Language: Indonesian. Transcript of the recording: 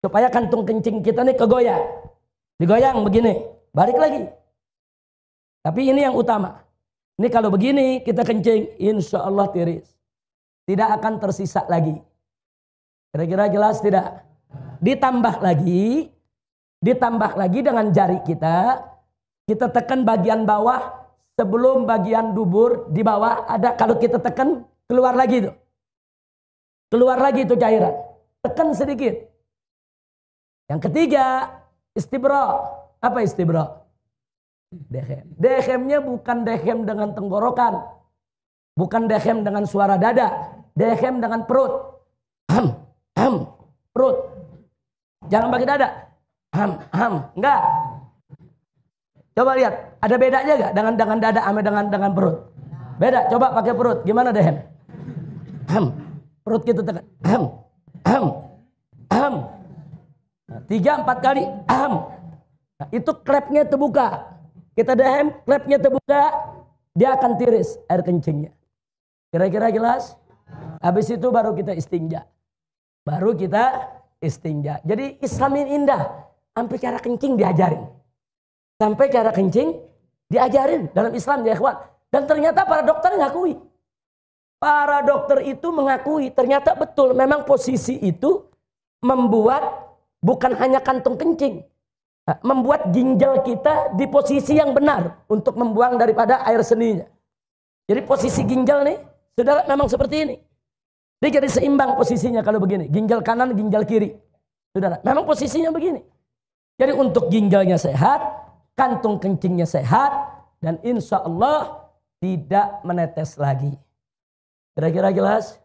supaya kantung kencing kita nih kegoyang. Digoyang begini, balik lagi. Tapi ini yang utama. Ini kalau begini kita kencing, insya Allah tiris. Tidak akan tersisa lagi. Kira-kira jelas tidak? Ditambah lagi, ditambah lagi dengan jari kita, kita tekan bagian bawah sebelum bagian dubur di bawah ada kalau kita tekan keluar lagi itu keluar lagi itu cairan tekan sedikit yang ketiga, istibro Apa istibra? Dehem. Dehemnya bukan dehem dengan tenggorokan. Bukan dehem dengan suara dada. Dehem dengan perut. Ham, ham, perut. Jangan pakai dada. Ham, ham. Enggak. Coba lihat, ada bedanya gak dengan dengan dada sama dengan dengan perut? Beda. Coba pakai perut. Gimana dehem? Ham. Perut kita tekan. Ham. Tiga, empat kali. Ahem. Nah, itu klepnya terbuka. Kita dehem, klepnya terbuka. Dia akan tiris air kencingnya. Kira-kira jelas? Habis itu baru kita istinja. Baru kita istinja. Jadi Islam ini indah. Sampai cara kencing diajarin. Sampai cara kencing diajarin dalam Islam ya ikhwan. Dan ternyata para dokter ngakui. Para dokter itu mengakui ternyata betul memang posisi itu membuat Bukan hanya kantung kencing. Membuat ginjal kita di posisi yang benar untuk membuang daripada air seninya. Jadi posisi ginjal nih, saudara memang seperti ini. Dia jadi seimbang posisinya kalau begini. Ginjal kanan, ginjal kiri. Saudara, memang posisinya begini. Jadi untuk ginjalnya sehat, kantung kencingnya sehat, dan insya Allah tidak menetes lagi. Kira-kira jelas?